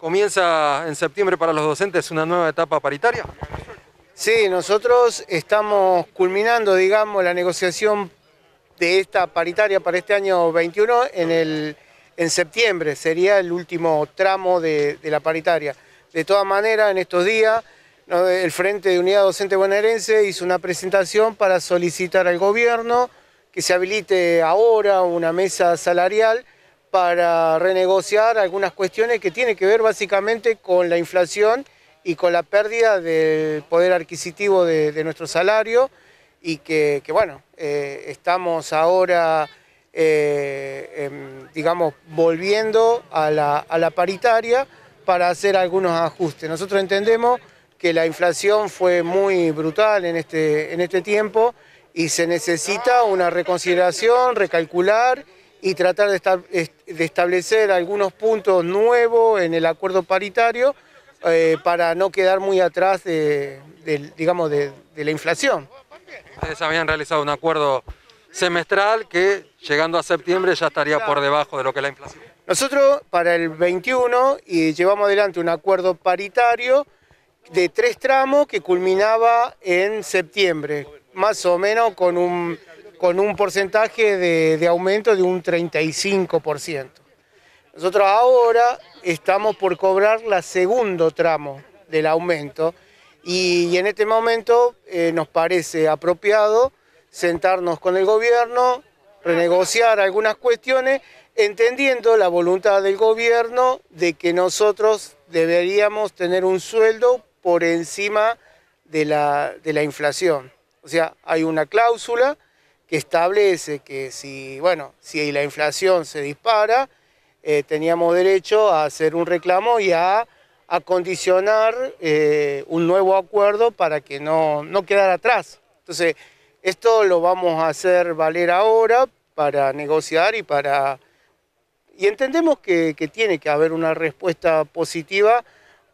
Comienza en septiembre para los docentes una nueva etapa paritaria. Sí, nosotros estamos culminando, digamos, la negociación de esta paritaria para este año 21 en, septiembre, sería el último tramo de, de la paritaria. De todas maneras, en estos días, el Frente de Unidad Docente Bonaerense hizo una presentación para solicitar al gobierno que se habilite ahora una mesa salarial para renegociar algunas cuestiones que tienen que ver básicamente con la inflación y con la pérdida del poder adquisitivo de, nuestro salario y que, bueno, eh, estamos ahora, eh, em, digamos, volviendo a la, paritaria para hacer algunos ajustes. Nosotros entendemos que la inflación fue muy brutal en este, en este tiempo y se necesita una reconsideración, recalcular y tratar de, establecer algunos puntos nuevos en el acuerdo paritario eh, para no quedar muy atrás de, digamos, de, la inflación. Ustedes habían realizado un acuerdo semestral que llegando a septiembre ya estaría por debajo de lo que es la inflación. Nosotros para el 21 llevamos adelante un acuerdo paritario de tres tramos que culminaba en septiembre, más o menos con un con un porcentaje de, aumento de un 35%. Nosotros ahora estamos por cobrar la segundo tramo del aumento y, en este momento eh, nos parece apropiado sentarnos con el gobierno, renegociar algunas cuestiones, entendiendo la voluntad del gobierno de que nosotros deberíamos tener un sueldo por encima de la, de la inflación. O sea, hay una cláusula que establece que si, bueno, si la inflación se dispara, eh, teníamos derecho a hacer un reclamo y a acondicionar eh, un nuevo acuerdo para que no, no quedara atrás. Entonces, esto lo vamos a hacer valer ahora para negociar y para... Y entendemos que tiene que haber una respuesta positiva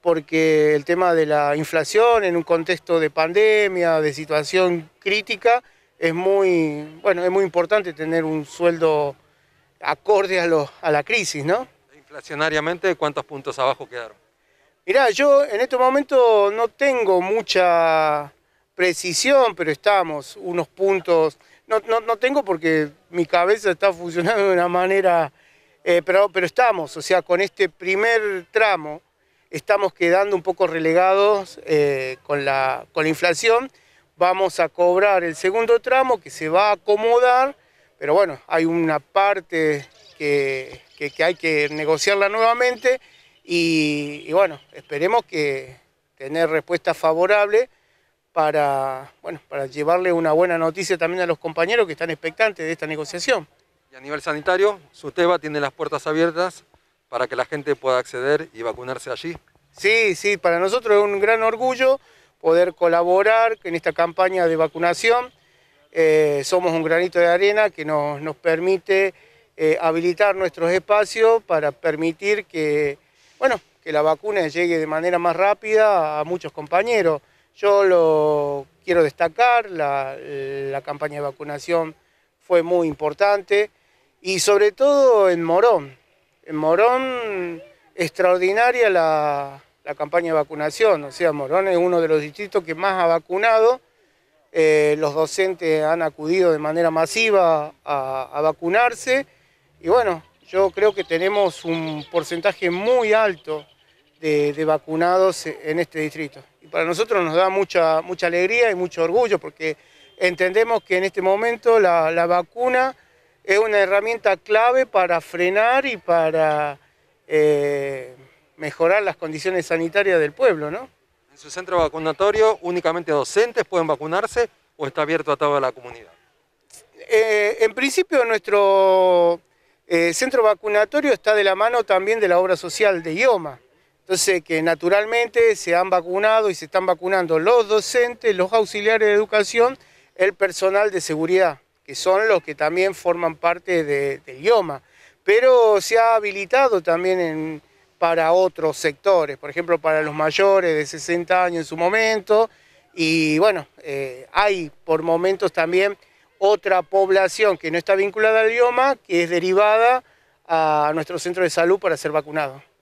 porque el tema de la inflación en un contexto de pandemia, de situación crítica, es muy, bueno, es muy importante tener un sueldo acorde a, lo, a la crisis, ¿no? Inflacionariamente, ¿cuántos puntos abajo quedaron? Mirá, yo en este momento no tengo mucha precisión, pero estamos unos puntos... No, no, no tengo porque mi cabeza está funcionando de una manera... Eh, pero, pero estamos, o sea, con este primer tramo estamos quedando un poco relegados eh, con, la, con la inflación vamos a cobrar el segundo tramo que se va a acomodar, pero bueno, hay una parte que, hay que negociarla nuevamente y, bueno, esperemos que tener respuesta favorable para, bueno, para llevarle una buena noticia también a los compañeros que están expectantes de esta negociación. Y a nivel sanitario, SUTEBA tiene las puertas abiertas para que la gente pueda acceder y vacunarse allí. Sí, sí, para nosotros es un gran orgullo poder colaborar en esta campaña de vacunación. Eh, somos un granito de arena que nos, nos permite eh, habilitar nuestros espacios para permitir que, bueno, que la vacuna llegue de manera más rápida a muchos compañeros. Yo lo quiero destacar, la, la campaña de vacunación fue muy importante y sobre todo en Morón. En Morón, extraordinaria la, la campaña de vacunación. O sea, Morón es uno de los distritos que más ha vacunado. Eh, los docentes han acudido de manera masiva a, vacunarse. Y bueno, yo creo que tenemos un porcentaje muy alto de, vacunados en este distrito. Y para nosotros nos da mucha, mucha alegría y mucho orgullo porque entendemos que en este momento la, vacuna es una herramienta clave para frenar y para eh, mejorar las condiciones sanitarias del pueblo, ¿no? En su centro vacunatorio, únicamente docentes pueden vacunarse o está abierto a toda la comunidad. Eh, en principio, nuestro eh, centro vacunatorio está de la mano también de la obra social de IOMA. Entonces, que naturalmente se han vacunado y se están vacunando los docentes, los auxiliares de educación, el personal de seguridad, que son los que también forman parte del de IOMA. Pero se ha habilitado también en, para otros sectores, por ejemplo, para los mayores de 60 años en su momento, y bueno, eh, hay por momentos también otra población que no está vinculada al idioma, que es derivada a nuestro centro de salud para ser vacunado.